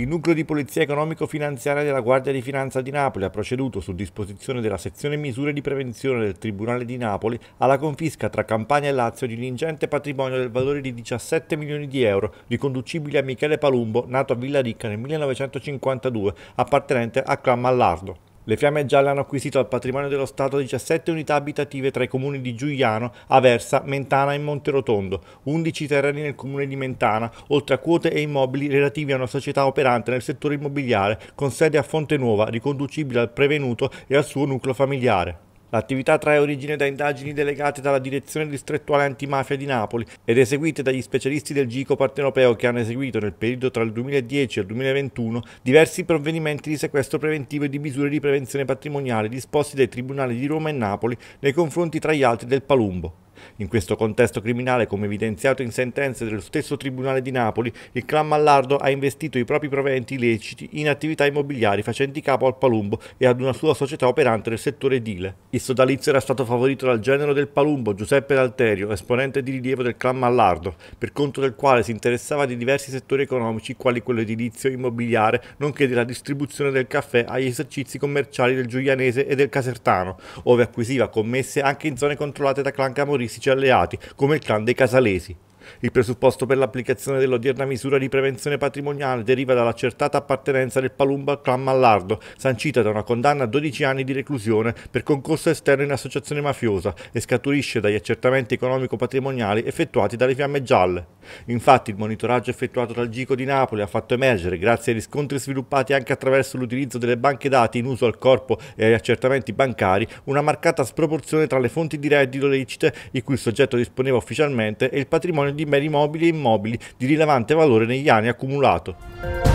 Il nucleo di polizia economico-finanziaria della Guardia di Finanza di Napoli ha proceduto su disposizione della sezione misure di prevenzione del Tribunale di Napoli alla confisca tra Campania e Lazio di un ingente patrimonio del valore di 17 milioni di euro riconducibile a Michele Palumbo, nato a Villa Ricca nel 1952, appartenente a Clan Mallardo. Le Fiamme Gialle hanno acquisito al patrimonio dello Stato 17 unità abitative tra i comuni di Giuliano, Aversa, Mentana e Monterotondo, 11 terreni nel comune di Mentana, oltre a quote e immobili relativi a una società operante nel settore immobiliare con sede a Fonte Nuova, riconducibile al prevenuto e al suo nucleo familiare. L'attività trae origine da indagini delegate dalla Direzione Distrettuale Antimafia di Napoli ed eseguite dagli specialisti del GICO partenopeo che hanno eseguito nel periodo tra il 2010 e il 2021 diversi provvedimenti di sequestro preventivo e di misure di prevenzione patrimoniale disposti dai tribunali di Roma e Napoli nei confronti tra gli altri del Palumbo. In questo contesto criminale, come evidenziato in sentenze dello stesso Tribunale di Napoli, il clan Mallardo ha investito i propri proventi illeciti in attività immobiliari facenti capo al Palumbo e ad una sua società operante nel settore edile. Il sodalizio era stato favorito dal genero del Palumbo Giuseppe D'Alterio, esponente di rilievo del clan Mallardo, per conto del quale si interessava di diversi settori economici quali quello edilizio, immobiliare, nonché della distribuzione del caffè agli esercizi commerciali del Giulianese e del Casertano, ove acquisiva commesse anche in zone controllate da clan camorristi crisici cioè alleati, come il clan dei Casalesi. Il presupposto per l'applicazione dell'odierna misura di prevenzione patrimoniale deriva dall'accertata appartenenza del Palumba al clan Mallardo, sancita da una condanna a 12 anni di reclusione per concorso esterno in associazione mafiosa e scaturisce dagli accertamenti economico-patrimoniali effettuati dalle Fiamme Gialle. Infatti il monitoraggio effettuato dal Gico di Napoli ha fatto emergere, grazie ai riscontri sviluppati anche attraverso l'utilizzo delle banche dati in uso al corpo e agli accertamenti bancari, una marcata sproporzione tra le fonti di reddito lecite di cui il soggetto disponeva ufficialmente e il patrimonio di beni mobili e immobili di rilevante valore negli anni accumulato.